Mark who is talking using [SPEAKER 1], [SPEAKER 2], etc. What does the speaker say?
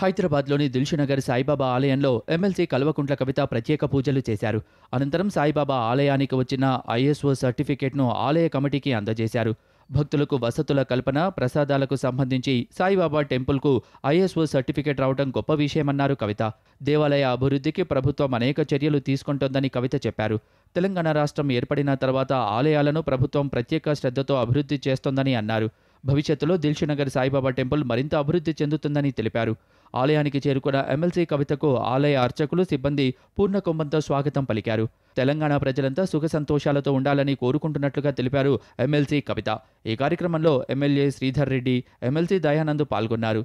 [SPEAKER 1] హైదరాబాద్లోని దిల్షునగర్ సాయిబాబా ఆలయంలో ఎమ్మెల్సీ కల్వకుంట్ల కవిత ప్రత్యేక పూజలు చేశారు అనంతరం సాయిబాబా ఆలయానికి వచ్చిన ఐఎస్ఓ సర్టిఫికేట్ను ఆలయ కమిటీకి అందజేశారు భక్తులకు వసతుల కల్పన ప్రసాదాలకు సంబంధించి సాయిబాబా టెంపుల్కు ఐఎస్ఓ సర్టిఫికేట్ రావడం గొప్ప విషయమన్నారు కవిత దేవాలయ అభివృద్ధికి ప్రభుత్వం అనేక చర్యలు తీసుకుంటోందని కవిత చెప్పారు తెలంగాణ రాష్ట్రం ఏర్పడిన తర్వాత ఆలయాలను ప్రభుత్వం ప్రత్యేక శ్రద్ధతో అభివృద్ధి చేస్తోందని అన్నారు భవిష్యత్తులో దిల్షునగర్ సాయిబాబా టెంపుల్ మరింత అభివృద్ధి చెందుతుందని తెలిపారు ఆలయానికి చేరుకున్న ఎమ్మెల్సీ కవితకు ఆలయ అర్చకులు సిబ్బంది పూర్ణ కుంభంతో స్వాగతం పలికారు తెలంగాణ ప్రజలంతా సుఖ సంతోషాలతో ఉండాలని కోరుకుంటున్నట్లుగా తెలిపారు ఎమ్మెల్సీ కవిత ఈ కార్యక్రమంలో ఎమ్మెల్యే శ్రీధర్ రెడ్డి ఎమ్మెల్సీ దయానంద్ పాల్గొన్నారు